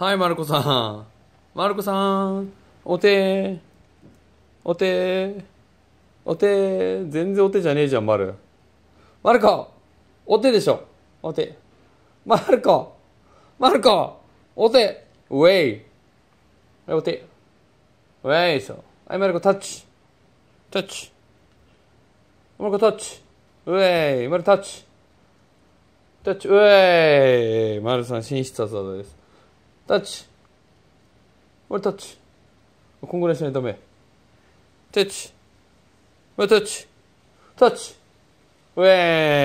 はい、マルコさん。マルコさん。お手。お手。お手。全然お手じゃねえじゃん、マル。マルコお手でしょ。お手。マルコマルコお手ウェイはい、お手。ウェイそう。はい、マルコタッチ。タッチ。マルコタッチ。ウェイマルタッチ。タッチ、ウェイマルさん、進出うです。タッチ俺タッチこんぐらいしないとダメタッチ俺タッチタッチウェー